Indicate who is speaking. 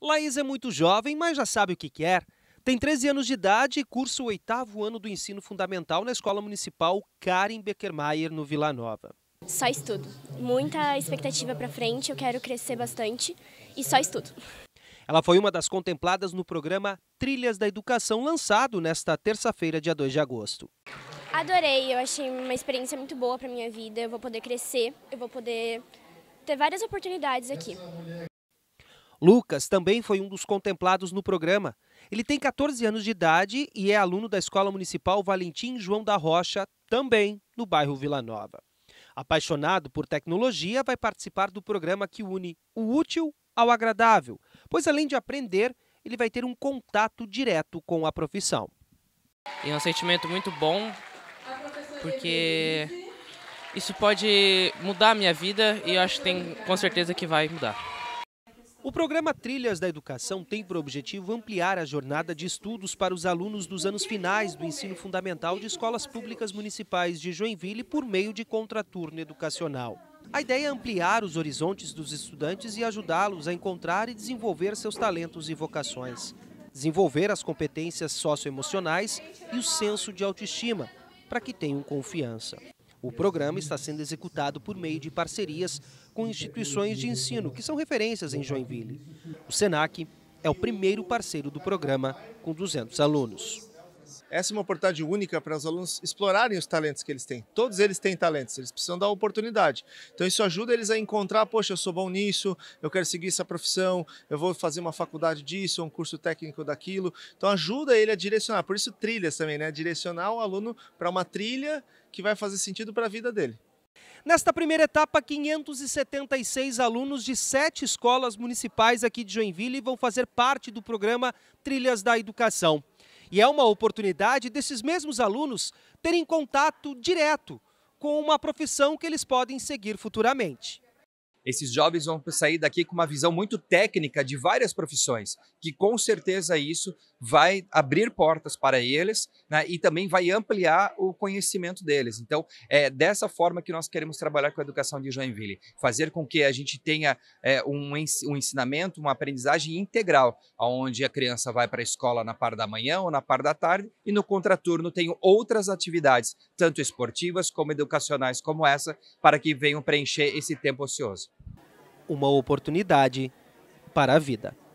Speaker 1: Laís é muito jovem, mas já sabe o que quer. Tem 13 anos de idade e cursa o oitavo ano do ensino fundamental na Escola Municipal Karen Beckermaier, no Vila Nova. Só estudo. Muita expectativa para frente, eu quero crescer bastante e só estudo. Ela foi uma das contempladas no programa Trilhas da Educação, lançado nesta terça-feira, dia 2 de agosto. Adorei, eu achei uma experiência muito boa para minha vida. Eu vou poder crescer, eu vou poder ter várias oportunidades aqui. Lucas também foi um dos contemplados no programa. Ele tem 14 anos de idade e é aluno da Escola Municipal Valentim João da Rocha, também no bairro Vila Nova. Apaixonado por tecnologia, vai participar do programa que une o útil ao agradável, pois além de aprender, ele vai ter um contato direto com a profissão. é um sentimento muito bom,
Speaker 2: porque
Speaker 1: isso pode mudar a minha vida e eu acho que tem com certeza que vai mudar. O programa Trilhas da Educação tem por objetivo ampliar a jornada de estudos para os alunos dos anos finais do ensino fundamental de escolas públicas municipais de Joinville por meio de contraturno educacional. A ideia é ampliar os horizontes dos estudantes e ajudá-los a encontrar e desenvolver seus talentos e vocações, desenvolver as competências socioemocionais e o senso de autoestima, para que tenham confiança. O programa está sendo executado por meio de parcerias com instituições de ensino, que são referências em Joinville. O SENAC é o primeiro parceiro do programa, com 200 alunos. Essa é uma oportunidade única para os alunos explorarem os talentos que eles têm. Todos eles têm talentos, eles precisam dar oportunidade. Então isso ajuda eles a encontrar, poxa, eu sou bom nisso, eu quero seguir essa profissão, eu vou fazer uma faculdade disso, um curso técnico daquilo. Então ajuda ele a direcionar. Por isso trilhas também, né? Direcionar o aluno para uma trilha que vai fazer sentido para a vida dele. Nesta primeira etapa, 576 alunos de sete escolas municipais aqui de Joinville vão fazer parte do programa Trilhas da Educação. E é uma oportunidade desses mesmos alunos terem
Speaker 2: contato direto com uma profissão que eles podem seguir futuramente. Esses jovens vão sair daqui com uma visão muito técnica de várias profissões, que com certeza isso vai abrir portas para eles né, e também vai ampliar o conhecimento deles. Então, é dessa forma que nós queremos trabalhar com a educação de Joinville, fazer com que a gente tenha é, um, um ensinamento, uma aprendizagem integral, onde a criança vai para a escola na parte da manhã ou na parte da tarde e no contraturno tem outras atividades, tanto esportivas como educacionais como essa, para que venham preencher esse tempo ocioso uma oportunidade para a vida.